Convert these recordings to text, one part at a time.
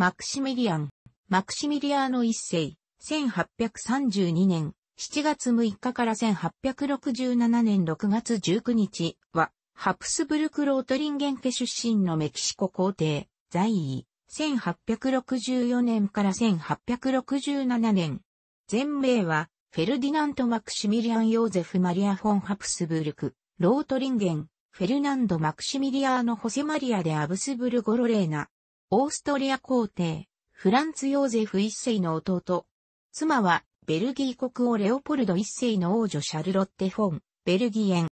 マクシミリアン、マクシミリアーノ一世、1832年7月6日から1867年6月19日は、ハプスブルク・ロートリンゲン家出身のメキシコ皇帝、在位、1864年から1867年。全米は、フェルディナント・マクシミリアン・ヨーゼフ・マリア・フォン・ハプスブルク、ロートリンゲン、フェルナンド・マクシミリアーノ・ホセマリア・でアブスブルゴ・ロレーナ、オーストリア皇帝、フランツ・ヨーゼフ一世の弟。妻は、ベルギー国王レオポルド一世の王女シャルロッテ・フォン、ベルギエン。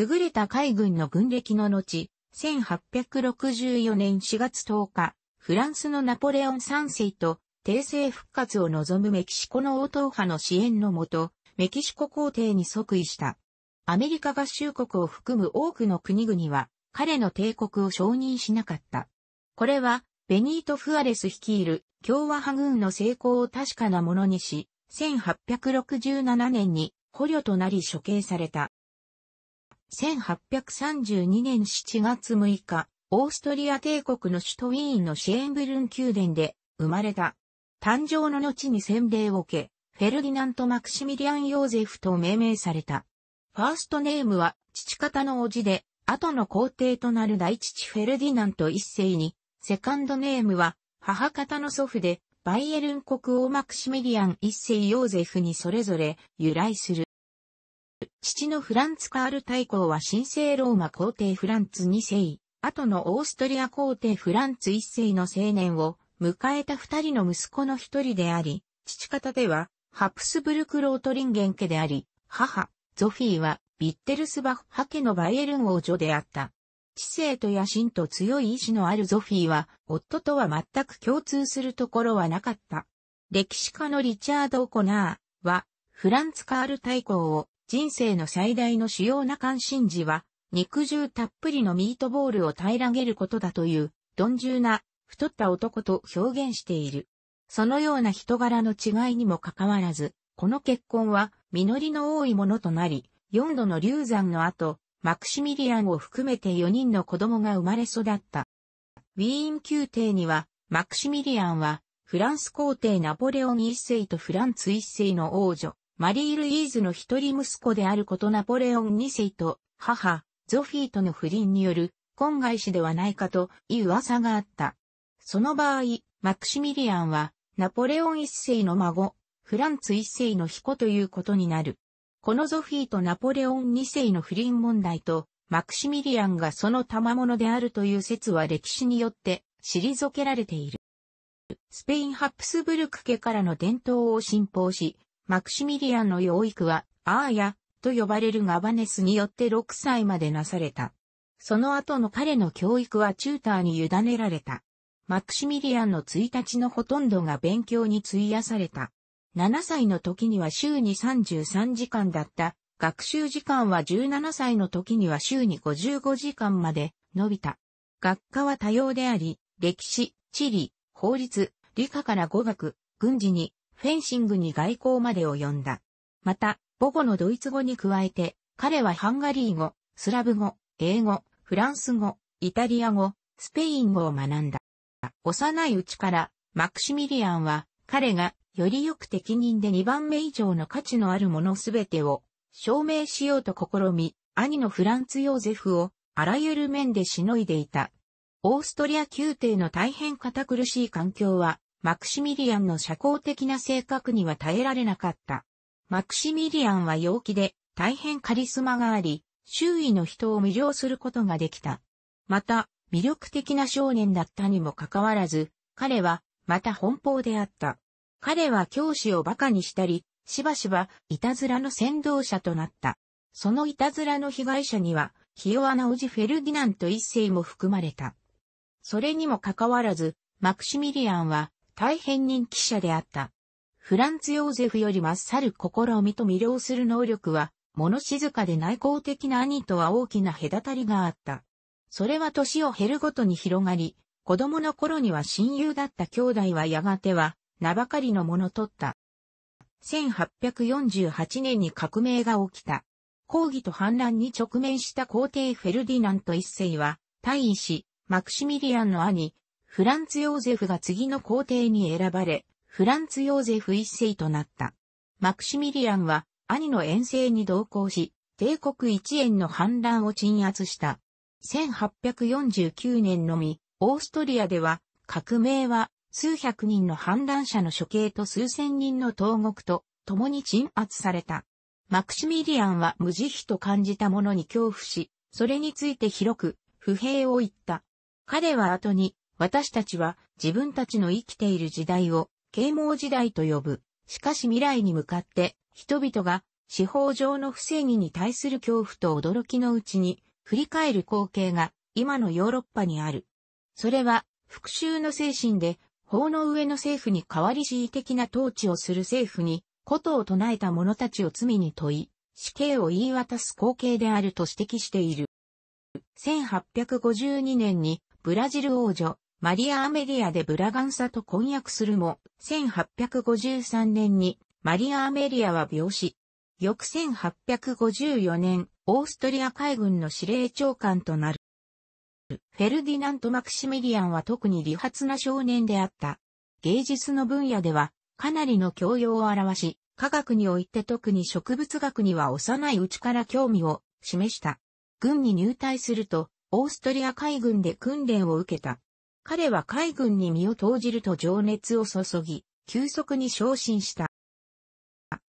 優れた海軍の軍歴の後、1864年4月10日、フランスのナポレオン三世と、帝政復活を望むメキシコの王党派の支援のもと、メキシコ皇帝に即位した。アメリカ合衆国を含む多くの国々は、彼の帝国を承認しなかった。これは、ベニート・フアレス率いる共和派軍の成功を確かなものにし、1867年に捕虜となり処刑された。1832年7月6日、オーストリア帝国の首都ウィーンのシェーンブルン宮殿で生まれた。誕生の後に洗礼を受け、フェルディナント・マクシミリアン・ヨーゼフと命名された。ファーストネームは父方の叔父で、後の皇帝となる大父フェルディナント一世にセカンドネームは、母方の祖父で、バイエルン国王マクシミリアン一世ヨーゼフにそれぞれ由来する。父のフランツ・カール大公は神聖ローマ皇帝フランツ二世、後のオーストリア皇帝フランツ一世の青年を迎えた二人の息子の一人であり、父方ではハプスブルク・ロートリンゲン家であり、母、ゾフィーはビッテルスバッハ家のバイエルン王女であった。知性と野心と強い意志のあるゾフィーは、夫とは全く共通するところはなかった。歴史家のリチャード・オコナーは、フランツ・カール大公を人生の最大の主要な関心事は、肉汁たっぷりのミートボールを平らげることだという、鈍重な、太った男と表現している。そのような人柄の違いにもかかわらず、この結婚は実りの多いものとなり、4度の流産の後、マクシミリアンを含めて4人の子供が生まれ育った。ウィーン宮廷には、マクシミリアンは、フランス皇帝ナポレオン一世とフランツ一世の王女、マリー・ルイーズの一人息子であることナポレオン二世と、母、ゾフィーとの不倫による、婚外子ではないかという噂があった。その場合、マクシミリアンは、ナポレオン一世の孫、フランツ一世の彦ということになる。このゾフィーとナポレオン2世の不倫問題と、マクシミリアンがその賜物であるという説は歴史によって退けられている。スペインハプスブルク家からの伝統を信奉し、マクシミリアンの養育は、アーヤと呼ばれるガバネスによって6歳までなされた。その後の彼の教育はチューターに委ねられた。マクシミリアンの1日のほとんどが勉強に費やされた。7歳の時には週に33時間だった学習時間は17歳の時には週に55時間まで伸びた。学科は多様であり、歴史、地理、法律、理科から語学、軍事に、フェンシングに外交まで及んだ。また、母語のドイツ語に加えて、彼はハンガリー語、スラブ語、英語、フランス語、イタリア語、スペイン語を学んだ。幼いうちから、マクシミリアンは、彼がよりよく適任で2番目以上の価値のあるものすべてを証明しようと試み、兄のフランツ・ヨーゼフをあらゆる面でしのいでいた。オーストリア宮廷の大変堅苦しい環境は、マクシミリアンの社交的な性格には耐えられなかった。マクシミリアンは陽気で大変カリスマがあり、周囲の人を魅了することができた。また、魅力的な少年だったにもかかわらず、彼は、また奔放であった。彼は教師を馬鹿にしたり、しばしば、いたずらの先導者となった。そのいたずらの被害者には、ひ弱なおじフェルディナント一世も含まれた。それにもかかわらず、マクシミリアンは大変人気者であった。フランツ・ヨーゼフよりまっさる心を見と魅了する能力は、物静かで内向的な兄とは大きな隔たりがあった。それは年を経るごとに広がり、子供の頃には親友だった兄弟はやがては名ばかりのもの取った。1848年に革命が起きた。抗議と反乱に直面した皇帝フェルディナント一世は、退位し、マクシミリアンの兄、フランツ・ヨーゼフが次の皇帝に選ばれ、フランツ・ヨーゼフ一世となった。マクシミリアンは、兄の遠征に同行し、帝国一円の反乱を鎮圧した。1849年のみ、オーストリアでは、革命は数百人の反乱者の処刑と数千人の投獄と共に鎮圧された。マクシミリアンは無慈悲と感じたものに恐怖し、それについて広く不平を言った。彼は後に、私たちは自分たちの生きている時代を啓蒙時代と呼ぶ。しかし未来に向かって人々が司法上の不正義に対する恐怖と驚きのうちに振り返る光景が今のヨーロッパにある。それは復讐の精神で法の上の政府に代わり恣意的な統治をする政府に、ことを唱えた者たちを罪に問い、死刑を言い渡す光景であると指摘している。1852年にブラジル王女、マリア・アメリアでブラガンサと婚約するも、1853年にマリア・アメリアは病死。翌1854年、オーストリア海軍の司令長官となる。フェルディナント・マクシミリアンは特に理髪な少年であった。芸術の分野では、かなりの教養を表し、科学において特に植物学には幼いうちから興味を示した。軍に入隊すると、オーストリア海軍で訓練を受けた。彼は海軍に身を投じると情熱を注ぎ、急速に昇進した。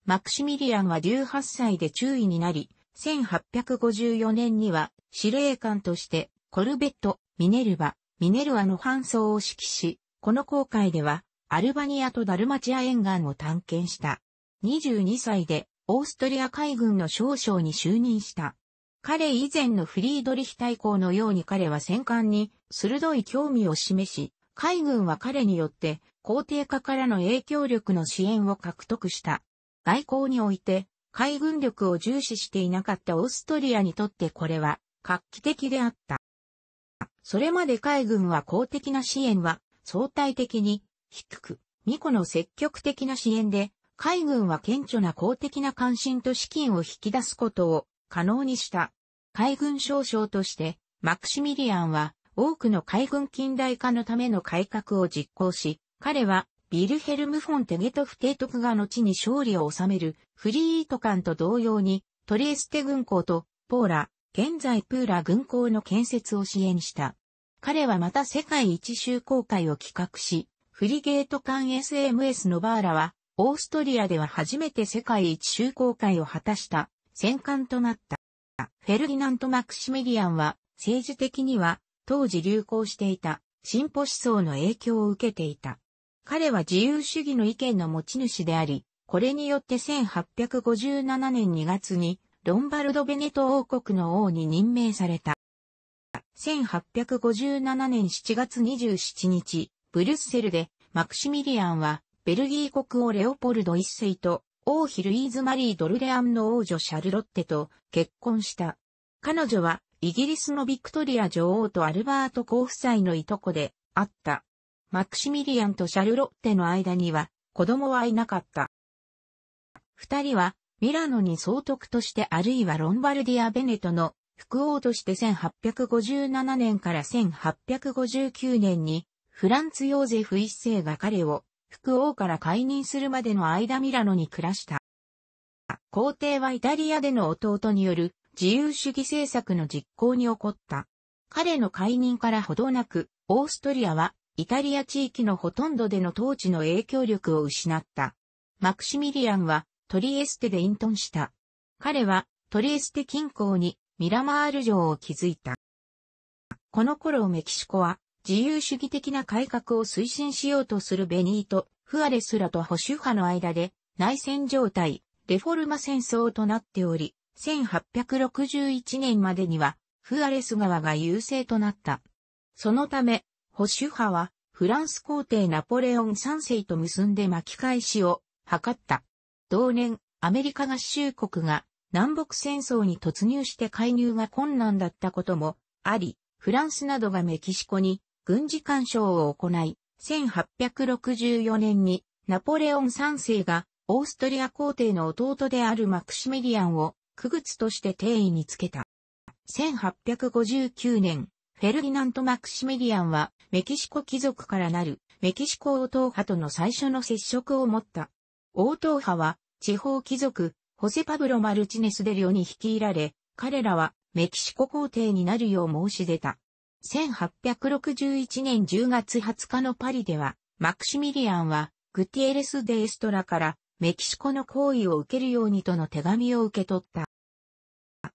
マクシミリアンは18歳で中尉になり、1854年には司令官としてコルベット、ミネルバ、ミネルアの搬送を指揮し、この航海では、アルバニアとダルマチア沿岸を探検した。22歳で、オーストリア海軍の少将に就任した。彼以前のフリードリヒ大公のように彼は戦艦に鋭い興味を示し、海軍は彼によって皇帝家からの影響力の支援を獲得した。外交において海軍力を重視していなかったオーストリアにとってこれは画期的であった。それまで海軍は公的な支援は相対的に低く、巫女の積極的な支援で、海軍は顕著な公的な関心と資金を引き出すことを可能にした。海軍少将として、マクシミリアンは多くの海軍近代化のための改革を実行し、彼はビルヘルム・フォン・テゲトフ提督が後に勝利を収めるフリート艦と同様にトレーステ軍港とポーラ、現在プーラ軍港の建設を支援した。彼はまた世界一周航海を企画し、フリゲート艦 SMS のバーラは、オーストリアでは初めて世界一周航海を果たした戦艦となった。フェルディナント・マクシミリアンは、政治的には、当時流行していた、進歩思想の影響を受けていた。彼は自由主義の意見の持ち主であり、これによって1857年2月にロンバルド・ベネト王国の王に任命された。1857年7月27日、ブリュッセルで、マクシミリアンは、ベルギー国王レオポルド一世と、王ヒルイーズ・マリー・ドルレアンの王女シャルロッテと結婚した。彼女は、イギリスのビクトリア女王とアルバート公夫妻のいとこで、あった。マクシミリアンとシャルロッテの間には、子供はいなかった。二人は、ミラノに総督としてあるいはロンバルディア・ベネトの副王として1857年から1859年にフランツ・ヨーゼフ一世が彼を副王から解任するまでの間ミラノに暮らした。皇帝はイタリアでの弟による自由主義政策の実行に起こった。彼の解任からほどなく、オーストリアはイタリア地域のほとんどでの統治の影響力を失った。マクシミリアンはトリエステで隠遁した。彼はトリエステ近郊にミラマール城を築いた。この頃メキシコは自由主義的な改革を推進しようとするベニート・フアレスらと保守派の間で内戦状態、レフォルマ戦争となっており、1861年までにはフアレス側が優勢となった。そのため、保守派はフランス皇帝ナポレオン三世と結んで巻き返しを図った。同年、アメリカ合衆国が南北戦争に突入して介入が困難だったこともあり、フランスなどがメキシコに軍事干渉を行い、1864年にナポレオン3世がオーストリア皇帝の弟であるマクシミリアンを区別として定位につけた。1859年、フェルディナント・マクシミリアンはメキシコ貴族からなるメキシコ王党派との最初の接触を持った。王党派は地方貴族、ホセパブロ・マルチネス・デリオに率いられ、彼らはメキシコ皇帝になるよう申し出た。1861年10月20日のパリでは、マクシミリアンはグティエレス・デ・エストラからメキシコの行為を受けるようにとの手紙を受け取った。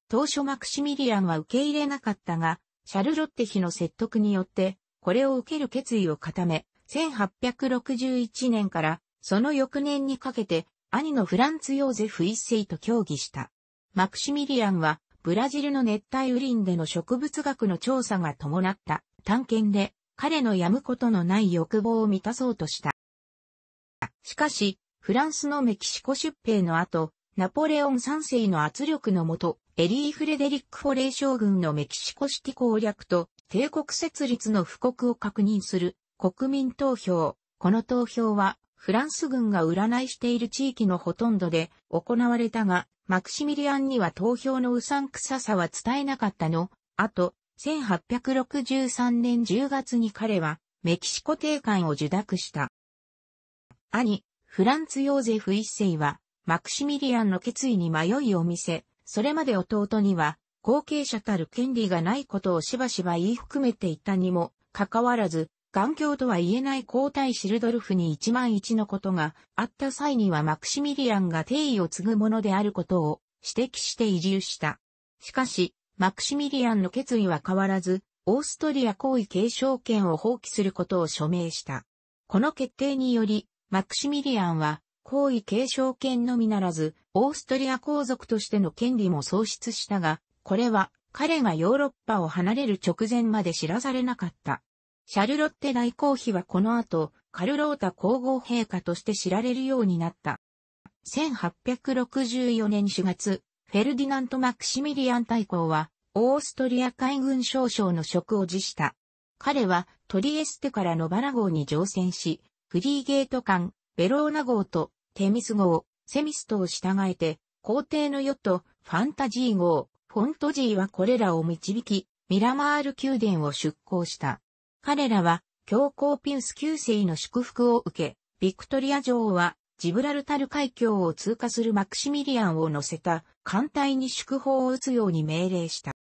当初マクシミリアンは受け入れなかったが、シャルロッテ妃の説得によって、これを受ける決意を固め、1861年からその翌年にかけて、兄のフランツ・ヨーゼフ一世と協議した。マクシミリアンは、ブラジルの熱帯雨林での植物学の調査が伴った探検で、彼のやむことのない欲望を満たそうとした。しかし、フランスのメキシコ出兵の後、ナポレオン三世の圧力のもと、エリー・フレデリック・フォレー将軍のメキシコシティ攻略と帝国設立の布告を確認する国民投票。この投票はフランス軍が占いしている地域のほとんどで行われたが、マクシミリアンには投票のうさんくささは伝えなかったの。あと、1863年10月に彼はメキシコ帝官を受諾した。兄、フランツ・ヨーゼフ一世は、マクシミリアンの決意に迷いを見せ、それまで弟には、後継者たる権利がないことをしばしば言い含めていたにも、かかわらず、眼鏡とは言えない皇太子ルドルフに一万一のことがあった際にはマクシミリアンが定位を継ぐものであることを指摘して移住した。しかし、マクシミリアンの決意は変わらず、オーストリア皇位継承権を放棄することを署名した。この決定により、マクシミリアンは、皇位継承権のみならず、オーストリア皇族としての権利も喪失したが、これは彼がヨーロッパを離れる直前まで知らされなかった。シャルロッテ大公妃はこの後、カルロータ皇后陛下として知られるようになった。1864年4月、フェルディナント・マクシミリアン大公は、オーストリア海軍少将の職を辞した。彼は、トリエステからノバラ号に乗船し、フリーゲート艦、ベローナ号とテミス号、セミストを従えて、皇帝の世とファンタジー号、フォントジーはこれらを導き、ミラマール宮殿を出港した。彼らは教皇ピウス九世の祝福を受け、ビクトリア女王はジブラルタル海峡を通過するマクシミリアンを乗せた艦隊に祝砲を打つように命令した。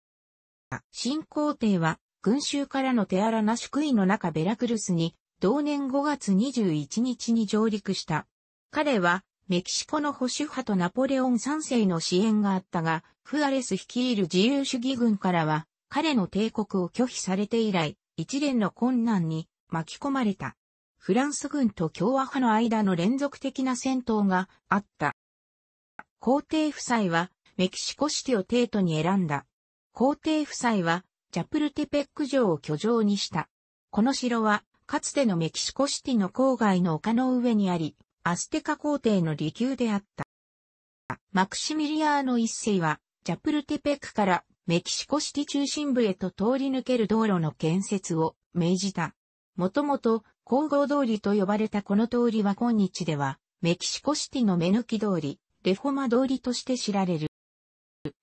新皇帝は群衆からの手荒な祝意の中ベラクルスに同年5月21日に上陸した。彼はメキシコの保守派とナポレオン3世の支援があったが、フアレス率いる自由主義軍からは彼の帝国を拒否されて以来、一連の困難に巻き込まれた。フランス軍と共和派の間の連続的な戦闘があった。皇帝夫妻はメキシコシティを帝都に選んだ。皇帝夫妻はジャプルテペック城を居城にした。この城はかつてのメキシコシティの郊外の丘の上にあり、アステカ皇帝の離宮であった。マクシミリアーノ一世はジャプルテペックからメキシコシティ中心部へと通り抜ける道路の建設を命じた。もともと、皇后通りと呼ばれたこの通りは今日では、メキシコシティの目抜き通り、レフォマ通りとして知られる。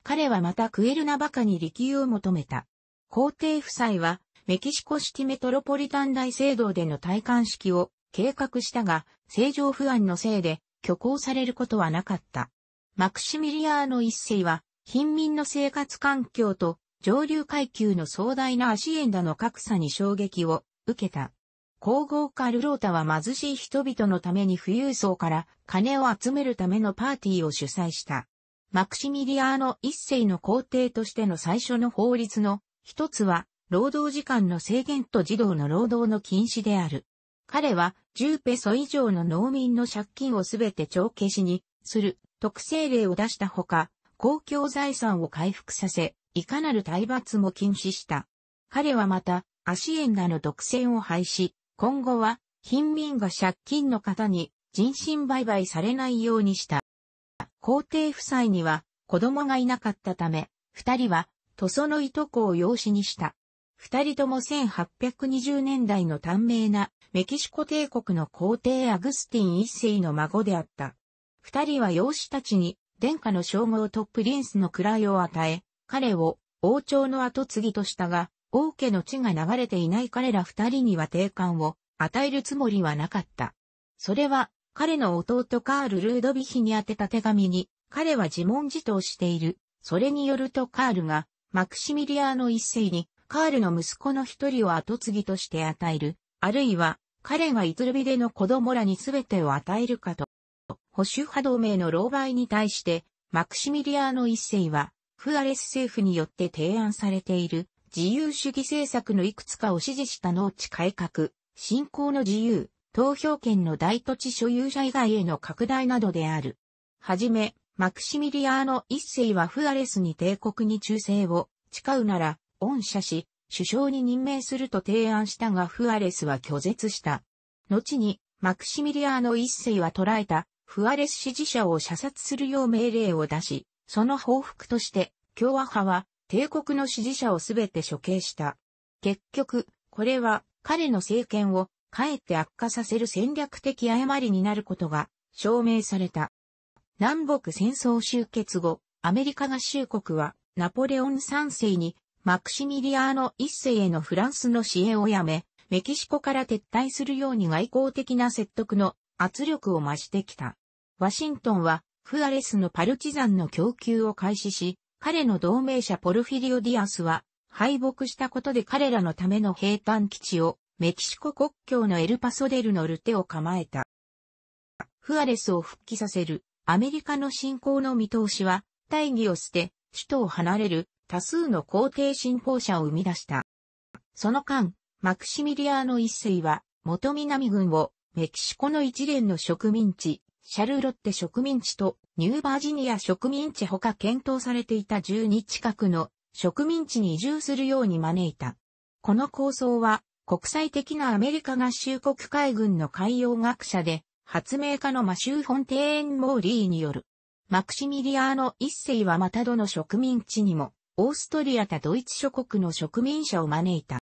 彼はまたクエルナバカに力を求めた。皇帝夫妻は、メキシコシティメトロポリタン大聖堂での戴冠式を計画したが、政情不安のせいで、挙行されることはなかった。マクシミリアーノ一世は、貧民の生活環境と上流階級の壮大なアシエンダの格差に衝撃を受けた。皇后カルロータは貧しい人々のために富裕層から金を集めるためのパーティーを主催した。マクシミリアーノ一世の皇帝としての最初の法律の一つは労働時間の制限と児童の労働の禁止である。彼は10ペソ以上の農民の借金をすべて帳消しにする特性例を出したほか、公共財産を回復させ、いかなる体罰も禁止した。彼はまた、アシエンダの独占を廃止、今後は、貧民が借金の方に人身売買されないようにした。皇帝夫妻には子供がいなかったため、二人は塗装のいとこを養子にした。二人とも1820年代の短命なメキシコ帝国の皇帝アグスティン一世の孫であった。二人は養子たちに殿下の称号とプリンスの位を与え、彼を王朝の後継ぎとしたが、王家の血が流れていない彼ら二人には定冠を与えるつもりはなかった。それは、彼の弟カール・ルードヴィヒに宛てた手紙に、彼は自問自答している。それによるとカールが、マクシミリアーノ一世に、カールの息子の一人を後継ぎとして与える、あるいは、彼がイズルビデの子供らに全てを与えるかと保守派同盟の狼狽に対して、マクシミリアーノ一世は、フアレス政府によって提案されている自由主義政策のいくつかを支持した農地改革、信仰の自由、投票権の大土地所有者以外への拡大などである。はじめ、マクシミリアーノ一世はフアレスに帝国に忠誠を誓うなら、恩赦し、首相に任命すると提案したがフアレスは拒絶した。後に、マクシミリアーノ一世は捕らえたフアレス支持者を射殺するよう命令を出し、その報復として、共和派は帝国の支持者をすべて処刑した。結局、これは彼の政権をかえって悪化させる戦略的誤りになることが証明された。南北戦争終結後、アメリカ合衆国はナポレオン3世にマクシミリアーノ1世へのフランスの支援をやめ、メキシコから撤退するように外交的な説得の圧力を増してきた。ワシントンは、フアレスのパルチザンの供給を開始し、彼の同盟者ポルフィリオ・ディアスは、敗北したことで彼らのための兵坦基地を、メキシコ国境のエルパソデルのルテを構えた。フアレスを復帰させる、アメリカの侵攻の見通しは、大義を捨て、首都を離れる、多数の皇帝信奉者を生み出した。その間、マクシミリアーノ一世は、元南軍をメキシコの一連の植民地、シャルロッテ植民地とニューバージニア植民地ほか検討されていた12近くの植民地に移住するように招いた。この構想は国際的なアメリカ合衆国海軍の海洋学者で発明家のマシュー・フォンテーン・モーリーによる。マクシミリアーノ一世はまたどの植民地にもオーストリアたドイツ諸国の植民者を招いた。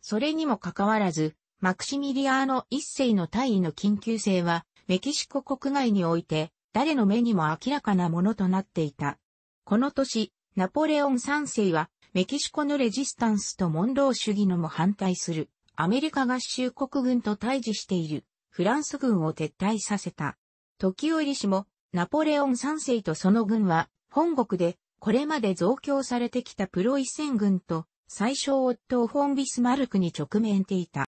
それにもかかわらず、マクシミリアーノ一世の大尉の緊急性は、メキシコ国外において、誰の目にも明らかなものとなっていた。この年、ナポレオン三世は、メキシコのレジスタンスとモンロー主義のも反対する、アメリカ合衆国軍と対峙している、フランス軍を撤退させた。時折氏も、ナポレオン三世とその軍は、本国で、これまで増強されてきたプロイセン軍と、最小夫をフォン・ビスマルクに直面ていた。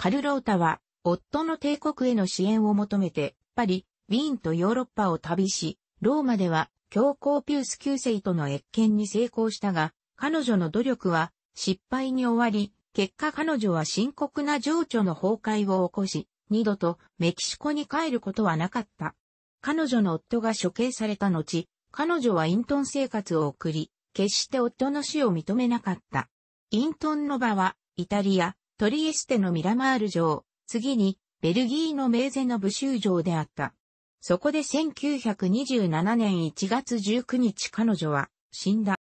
カルロータは、夫の帝国への支援を求めて、パリ、ウィーンとヨーロッパを旅し、ローマでは、教皇ピウス9世との越見に成功したが、彼女の努力は失敗に終わり、結果彼女は深刻な情緒の崩壊を起こし、二度とメキシコに帰ることはなかった。彼女の夫が処刑された後、彼女は隠遁生活を送り、決して夫の死を認めなかった。隠遁の場は、イタリア、トリエステのミラマール城、次に、ベルギーのメーゼの武州城であった。そこで1927年1月19日彼女は死んだ。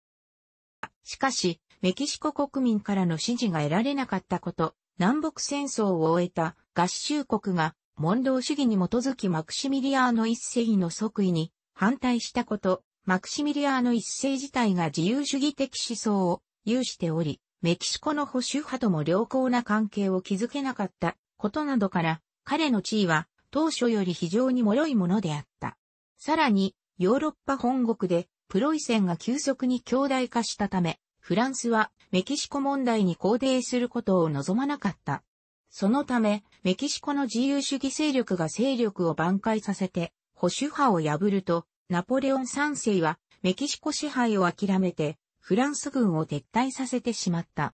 しかし、メキシコ国民からの支持が得られなかったこと、南北戦争を終えた合衆国が、問答主義に基づきマクシミリアーノ一世の即位に反対したこと、マクシミリアーノ一世自体が自由主義的思想を有しており、メキシコの保守派とも良好な関係を築けなかったことなどから、彼の地位は当初より非常に脆いものであった。さらに、ヨーロッパ本国でプロイセンが急速に強大化したため、フランスはメキシコ問題に肯定することを望まなかった。そのため、メキシコの自由主義勢力が勢力を挽回させて、保守派を破ると、ナポレオン3世はメキシコ支配を諦めて、フランス軍を撤退させてしまった。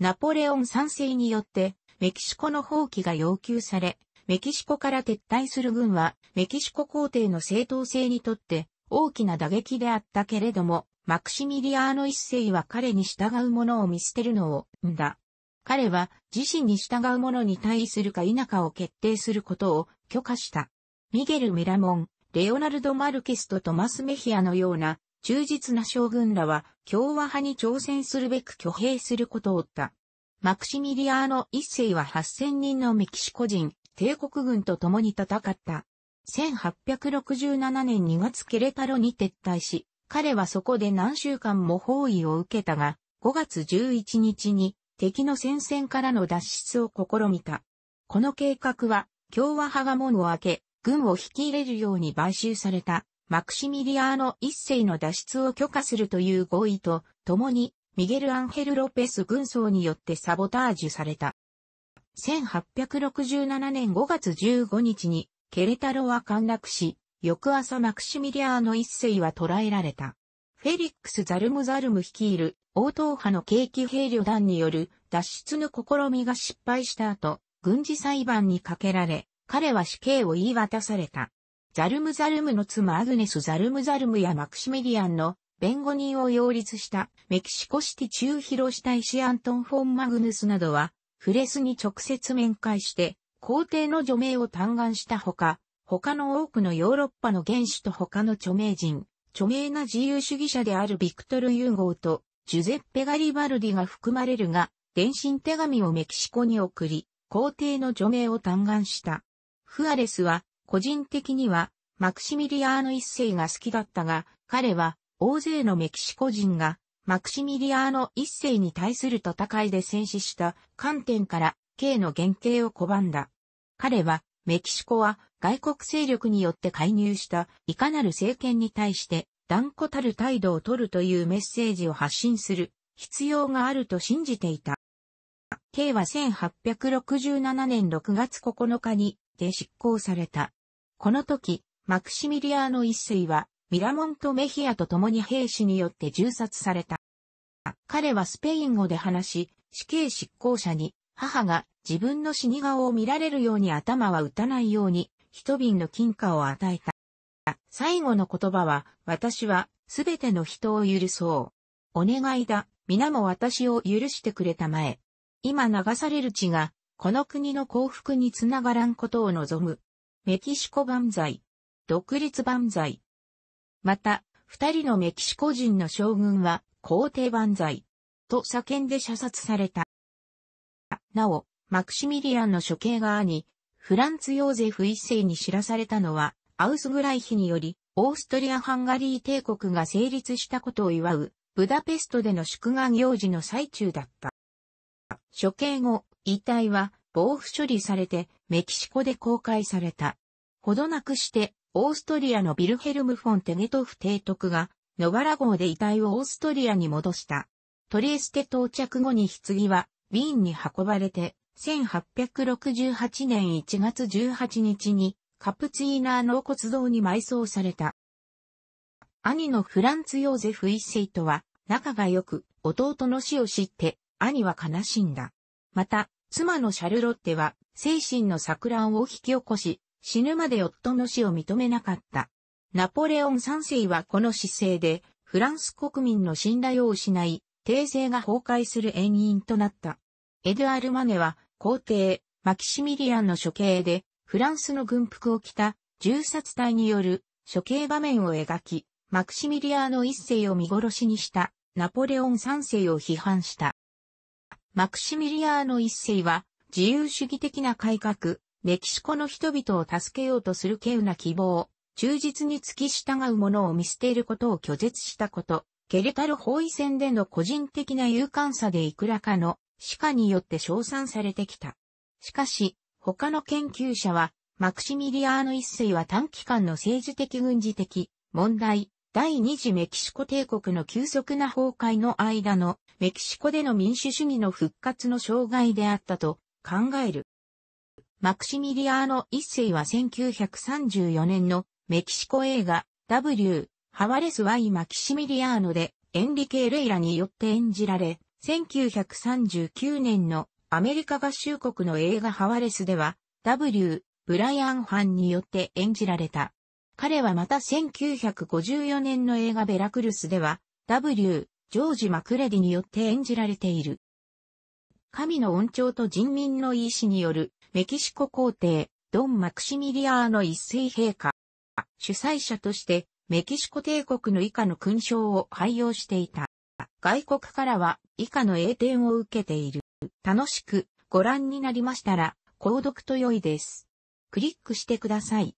ナポレオン賛成によって、メキシコの放棄が要求され、メキシコから撤退する軍は、メキシコ皇帝の正当性にとって大きな打撃であったけれども、マクシミリアーノ一世は彼に従う者を見捨てるのを生んだ。彼は自身に従う者に対するか否かを決定することを許可した。ミゲル・メラモン、レオナルド・マルケスとトマス・メヒアのような忠実な将軍らは共和派に挑戦するべく挙兵することを負った。マクシミリアーノ一世は8000人のメキシコ人、帝国軍と共に戦った。1867年2月ケレタロに撤退し、彼はそこで何週間も包囲を受けたが、5月11日に敵の戦線からの脱出を試みた。この計画は共和派が門を開け、軍を引き入れるように買収された。マクシミリアーノ一世の脱出を許可するという合意と、共に、ミゲル・アンヘル・ロペス軍曹によってサボタージュされた。1867年5月15日に、ケレタロは陥落し、翌朝マクシミリアーノ一世は捕らえられた。フェリックス・ザルム・ザルム率いる、王党派の景気兵旅団による脱出の試みが失敗した後、軍事裁判にかけられ、彼は死刑を言い渡された。ザルムザルムの妻アグネス・ザルムザルムやマクシメディアンの弁護人を擁立したメキシコシティ中広市大使アントン・フォン・マグヌスなどは、フレスに直接面会して、皇帝の除名を嘆願したほか、他の多くのヨーロッパの元首と他の著名人、著名な自由主義者であるビクトル・ユーゴーとジュゼッペ・ガリバルディが含まれるが、電信手紙をメキシコに送り、皇帝の除名を嘆願した。フアレスは、個人的には、マクシミリアーノ一世が好きだったが、彼は、大勢のメキシコ人が、マクシミリアーノ一世に対する戦いで戦死した観点から、K の原型を拒んだ。彼は、メキシコは外国勢力によって介入したいかなる政権に対して断固たる態度を取るというメッセージを発信する必要があると信じていた。K は1867年6月9日にで執行された。この時、マクシミリアーノ一世は、ミラモンとメヒアと共に兵士によって銃殺された。彼はスペイン語で話し、死刑執行者に、母が自分の死に顔を見られるように頭は打たないように、一瓶の金貨を与えた。最後の言葉は、私は、すべての人を許そう。お願いだ、皆も私を許してくれたまえ。今流される血が、この国の幸福につながらんことを望む。メキシコ万歳、独立万歳。また、二人のメキシコ人の将軍は、皇帝万歳、と叫んで射殺された。なお、マクシミリアンの処刑側に、フランツ・ヨーゼフ一世に知らされたのは、アウスグライヒにより、オーストリア・ハンガリー帝国が成立したことを祝う、ブダペストでの祝賀行事の最中だった。処刑後、遺体は、防腐処理されて、メキシコで公開された。ほどなくして、オーストリアのビルヘルム・フォン・テゲトフ提督が、野原号で遺体をオーストリアに戻した。トリエステ到着後に棺は、ウィーンに運ばれて、1868年1月18日に、カプツイーナー納骨堂に埋葬された。兄のフランツ・ヨーゼフ一世とは、仲が良く、弟の死を知って、兄は悲しんだ。また、妻のシャルロッテは精神の錯乱を引き起こし、死ぬまで夫の死を認めなかった。ナポレオン三世はこの姿勢で、フランス国民の信頼を失い、帝政が崩壊する遠因となった。エドゥアル・マネは、皇帝、マキシミリアンの処刑で、フランスの軍服を着た、銃殺隊による処刑場面を描き、マクシミリアーノ一世を見殺しにした、ナポレオン三世を批判した。マクシミリアーノ一世は、自由主義的な改革、メキシコの人々を助けようとする稀有な希望、忠実に付き従う者を見捨てることを拒絶したこと、ケレタル包囲戦での個人的な勇敢さでいくらかの歯科によって称賛されてきた。しかし、他の研究者は、マクシミリアーノ一世は短期間の政治的軍事的問題、第二次メキシコ帝国の急速な崩壊の間のメキシコでの民主主義の復活の障害であったと考える。マクシミリアーノ一世は1934年のメキシコ映画 W ハワレス・ワイ・マキシミリアーノでエンリケ・レイラによって演じられ、1939年のアメリカ合衆国の映画ハワレスでは W ブライアン・ハンによって演じられた。彼はまた1954年の映画ベラクルスでは、W、ジョージ・マクレディによって演じられている。神の恩寵と人民の意志による、メキシコ皇帝、ドン・マクシミリアーの一世陛下。主催者として、メキシコ帝国の以下の勲章を廃用していた。外国からは以下の栄典を受けている。楽しくご覧になりましたら、購読と良いです。クリックしてください。